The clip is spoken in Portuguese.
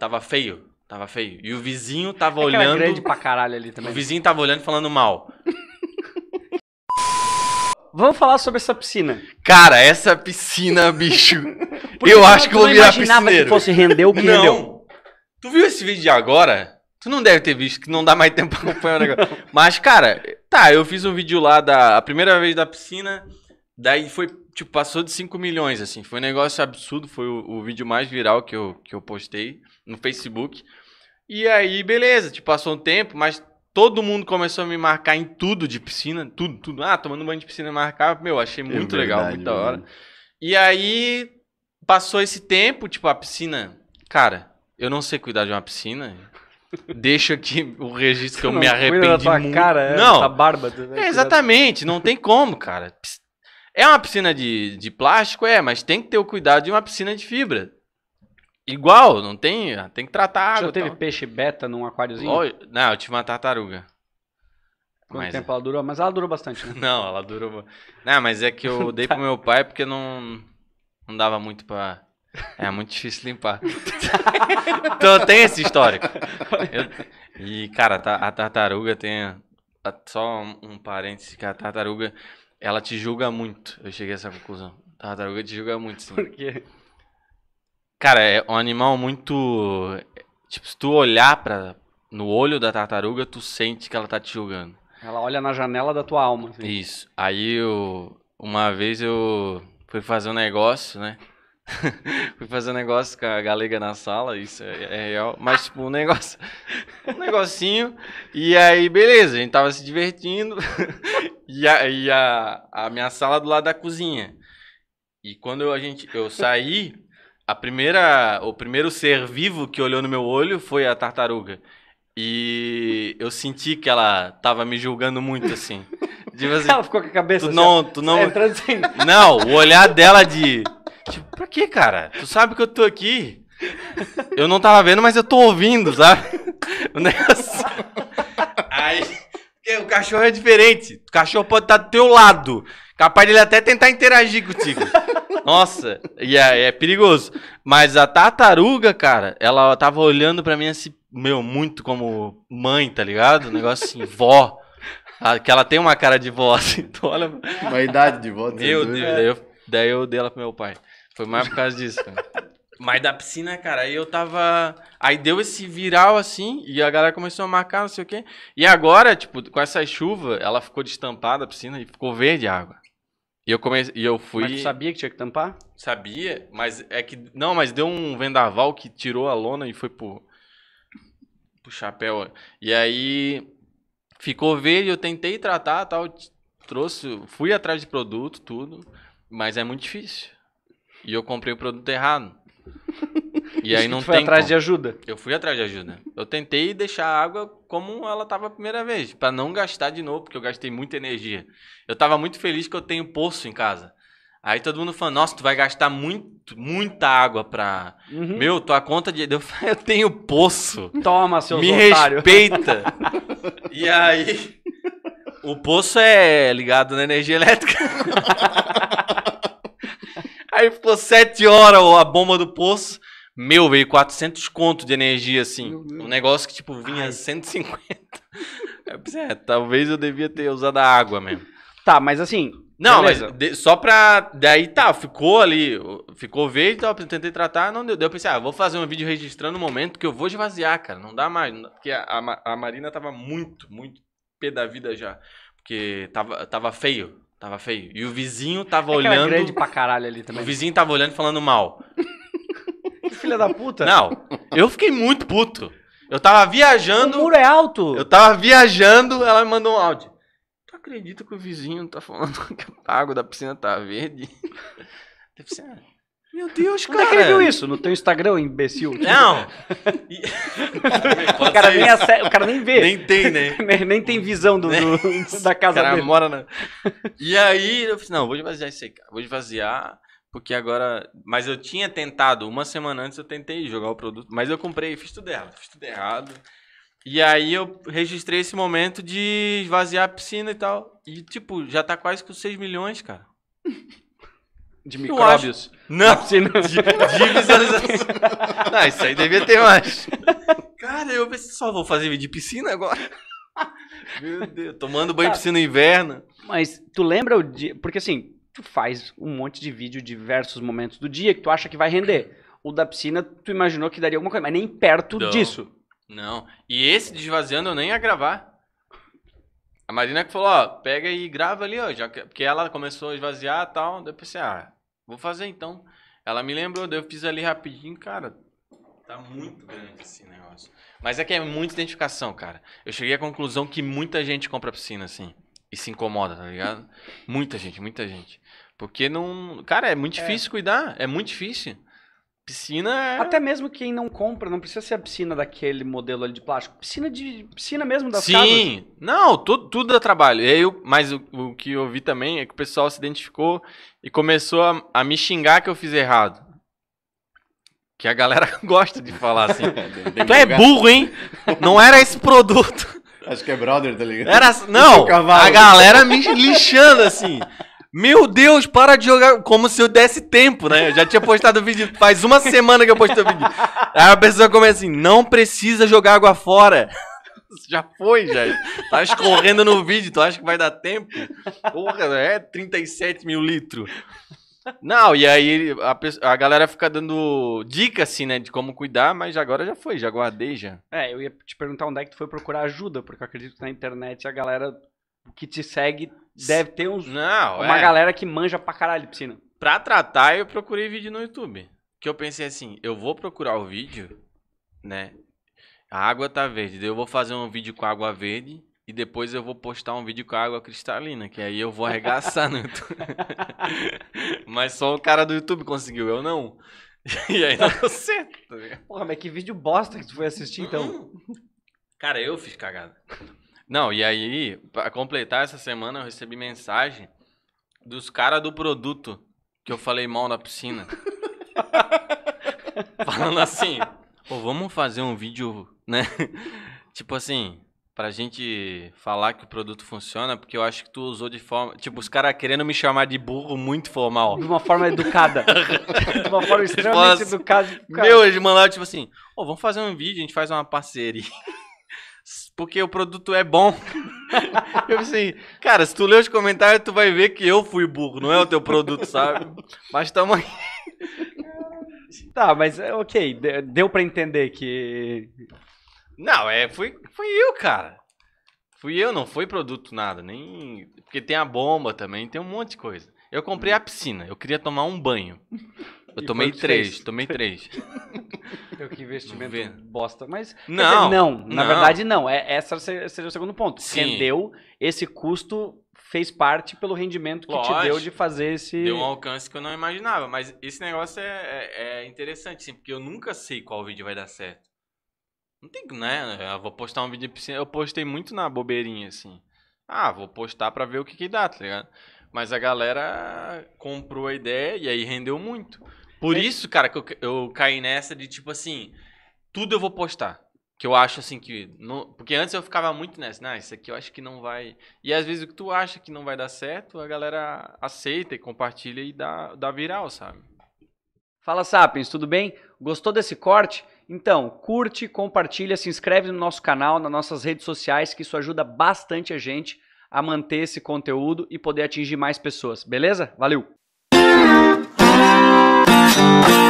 Tava feio. Tava feio. E o ah. vizinho é tava Aquela é olhando. grande pra caralho ali também. O vizinho tava olhando e falando mal. Vamos falar sobre essa piscina. Cara, essa piscina, bicho. Porque eu acho que eu vou virar piscineiro. imaginava que fosse render o que não. rendeu. Tu viu esse vídeo de agora? Tu não deve ter visto, que não dá mais tempo pra acompanhar o negócio. Mas, cara, tá, eu fiz um vídeo lá da a primeira vez da piscina. Daí foi, tipo, passou de 5 milhões, assim. Foi um negócio absurdo, foi o, o vídeo mais viral que eu, que eu postei no Facebook. E aí, beleza, tipo, passou um tempo, mas todo mundo começou a me marcar em tudo de piscina, tudo, tudo. Ah, tomando banho de piscina marcar, meu, achei é muito é verdade, legal, muito da hora. E aí passou esse tempo, tipo, a piscina, cara, eu não sei cuidar de uma piscina. Deixa aqui o registro que eu me arrependi muito. Cara, é, não, tá barba né? é, exatamente, não tem como, cara. É uma piscina de, de plástico, é, mas tem que ter o cuidado de uma piscina de fibra. Igual, não tem. Tem que tratar a água. Você teve tal. peixe beta num aquáriozinho? Não, eu tive uma tartaruga. Quanto mas, tempo ela durou? Mas ela durou bastante, né? Não, ela durou. Não, mas é que eu dei pro meu pai porque não. Não dava muito pra. É muito difícil limpar. então tem esse histórico. Eu... E, cara, a tartaruga tem. Só um parênteses que a tartaruga ela te julga muito. Eu cheguei a essa conclusão. A tartaruga te julga muito, sim. Por quê? Cara, é um animal muito. Tipo, se tu olhar pra... no olho da tartaruga, tu sente que ela tá te julgando. Ela olha na janela da tua alma. Assim. Isso. Aí eu. Uma vez eu fui fazer um negócio, né? fui fazer um negócio com a galega na sala, isso é, é real. Mas, tipo, um negócio. Um negocinho. E aí, beleza, a gente tava se divertindo. e, a, e a, a minha sala do lado da cozinha. E quando eu, a gente, eu saí, a primeira, o primeiro ser vivo que olhou no meu olho foi a tartaruga. E eu senti que ela tava me julgando muito, assim. Tipo assim ela ficou com a cabeça tu assim, não, assim, tu não, é, entrando assim. Não, o olhar dela de... Tipo, pra que, cara? Tu sabe que eu tô aqui. Eu não tava vendo, mas eu tô ouvindo, sabe? O negócio o cachorro é diferente. O cachorro pode estar do teu lado. Capaz dele até tentar interagir contigo. Nossa, e é, é perigoso. Mas a tartaruga, cara, ela tava olhando para mim assim, meu, muito como mãe, tá ligado? Um negócio assim, vó. Ah, que ela tem uma cara de vó, assim, tu então olha. Uma idade de vó, Meu Deus, daí eu, daí eu dei ela pro meu pai. Foi mais por causa disso, cara. Mas da piscina, cara, aí eu tava. Aí deu esse viral assim, e a galera começou a marcar, não sei o quê. E agora, tipo, com essa chuva, ela ficou destampada a piscina e ficou verde a água. E eu comecei, e eu fui. Mas tu sabia que tinha que tampar? Sabia, mas é que não, mas deu um vendaval que tirou a lona e foi pro pro chapéu. E aí ficou verde, eu tentei tratar, tal, trouxe, fui atrás de produto, tudo, mas é muito difícil. E eu comprei o produto errado. E aí não tu foi tem atrás como. de ajuda. Eu fui atrás de ajuda. Eu tentei deixar a água como ela estava a primeira vez, para não gastar de novo, porque eu gastei muita energia. Eu estava muito feliz que eu tenho poço em casa. Aí todo mundo falando, nossa, tu vai gastar muito, muita água pra. Uhum. Meu, tua conta de. Eu, falei, eu tenho poço. Toma, seu Me otário. respeita. e aí. O poço é ligado na energia elétrica. Aí ficou sete horas a bomba do poço. Meu, veio 400 conto de energia, assim. Um negócio que, tipo, vinha Ai. 150. é, talvez eu devia ter usado a água mesmo. Tá, mas assim, não, Beleza. mas de, só pra. Daí tá, ficou ali, ficou verde, então, tentei tratar, não deu. Daí eu pensei, ah, vou fazer um vídeo registrando o momento que eu vou esvaziar, cara. Não dá mais. Não dá, porque a, a, a, Marina tava muito, muito pé da vida já. Porque tava, tava feio. Tava feio. E o ah. vizinho tava Aquela é é olhando. grande pra caralho ali também. O vizinho tava olhando e falando mal. Filha da puta. Não, eu fiquei muito puto. Eu tava viajando. O muro é alto. Eu tava viajando, ela me mandou um áudio. Tu acredita que o vizinho tá falando que a água da piscina tá verde? Deve ser. Meu Deus, cara. Onde é que ele viu isso? No teu Instagram, imbecil? Não! o, cara nem o cara nem vê. Nem tem, né? nem, nem tem visão do, do da casa o cara dele. mora na... E aí, eu falei, não, vou esvaziar isso aí, cara. Vou esvaziar, porque agora... Mas eu tinha tentado, uma semana antes eu tentei jogar o produto, mas eu comprei, fiz tudo errado, fiz tudo errado. E aí eu registrei esse momento de esvaziar a piscina e tal. E, tipo, já tá quase com 6 milhões, cara. De micróbios? Não, acho... não. De, de visualização. não, isso aí devia ter mais. Cara, eu só, vou fazer vídeo de piscina agora. Meu Deus, tomando banho de tá. piscina no inverno. Mas tu lembra o dia. Porque assim, tu faz um monte de vídeo de diversos momentos do dia que tu acha que vai render. O da piscina, tu imaginou que daria alguma coisa, mas nem perto não. disso. Não. E esse de esvaziando eu nem ia gravar. A Marina que falou, ó, pega e grava ali, ó, já que, porque ela começou a esvaziar e tal, daí eu pensei, ah, vou fazer então. Ela me lembrou, daí eu fiz ali rapidinho, cara, tá muito grande esse negócio. Mas é que é muita identificação, cara. Eu cheguei à conclusão que muita gente compra piscina, assim, e se incomoda, tá ligado? muita gente, muita gente. Porque não. Cara, é muito é. difícil cuidar. É muito difícil. Piscina é... Até mesmo quem não compra, não precisa ser a piscina daquele modelo ali de plástico. Piscina de piscina mesmo das Sim. casas. Sim. Não, tudo, tudo dá trabalho. Eu, mas o, o, que eu vi também é que o pessoal se identificou e começou a, a me xingar que eu fiz errado. Que a galera gosta de falar assim. tu é burro, hein? Não era esse produto. Acho que é brother, tá ligado? Era, não, é a galera me lixando assim. Meu Deus, para de jogar. Como se eu desse tempo, né? Eu já tinha postado o vídeo. Faz uma semana que eu postei o vídeo. Aí a pessoa começa assim: não precisa jogar água fora. Já foi, já. Tá escorrendo no vídeo, tu acha que vai dar tempo? Porra, é 37 mil litros. Não, e aí a, a, galera fica dando dica, assim, né, de como cuidar, mas agora já foi, já guardei já. É, eu ia te perguntar onde é que tu foi procurar ajuda, porque eu acredito que na internet a galera o que te segue deve ter uns, Não, uma é. galera que manja pra caralho de piscina. Pra tratar, eu procurei vídeo no YouTube. Que eu pensei assim, eu vou procurar o vídeo, né? A água tá verde, daí eu vou fazer um vídeo com água verde e depois eu vou postar um vídeo com água cristalina, que aí eu vou arregaçar no YouTube. mas só o cara do YouTube conseguiu, eu não. E aí não deu certo. Tá Porra, mas que vídeo bosta que tu foi assistir então. Uhum. Cara, eu fiz cagada. Não, e aí, pra completar essa semana, eu recebi mensagem dos caras do produto que eu falei mal na piscina. Falando assim, pô, vamos fazer um vídeo, né? tipo assim, pra gente falar que o produto funciona, porque eu acho que tu usou de forma. Tipo, os caras querendo me chamar de burro muito formal. De uma forma educada. de uma forma tipo extremamente assim, educada. Meu, eles mandaram, tipo assim, ô, vamos fazer um vídeo, a gente faz uma parceria porque o produto é bom. eu assim, cara, se tu ler os comentários, tu vai ver que eu fui burro, não é o teu produto, sabe? Mas tamo aí. Tá, mas é, ok, deu para entender que. Não, é, fui, fui eu, cara. Fui eu, não foi produto nada, nem. Porque tem a bomba também, tem um monte de coisa. Eu comprei a hum. piscina, eu queria tomar um banho. Eu tomei três, fez? tomei três. Eu que investimento bosta. Mas. Não, dizer, não, Na verdade, não. É, essa seria o segundo ponto. Sim. Rendeu, esse custo fez parte pelo rendimento que Lógico, te deu de fazer esse. Deu um alcance que eu não imaginava. Mas esse negócio é, é, é interessante, sim, porque eu nunca sei qual vídeo vai dar certo. Não tem, né? Eu vou postar um vídeo de piscina. Eu postei muito na bobeirinha, assim. Ah, vou postar pra ver o que, que dá, tá ligado? Mas a galera comprou a ideia e aí rendeu muito. Por é. isso, cara, que eu, eu caí nessa de tipo assim, tudo eu vou postar. Que eu acho assim que. Não, porque antes eu ficava muito nessa, né? Ah, isso aqui eu acho que não vai. E às vezes o que tu acha que não vai dar certo, a galera aceita e compartilha e dá, dá viral, sabe? Fala Sapiens, tudo bem? Gostou desse corte? Então, curte, compartilha, se inscreve no nosso canal, nas nossas redes sociais, que isso ajuda bastante a gente a manter esse conteúdo e poder atingir mais pessoas, beleza? Valeu! Thank you.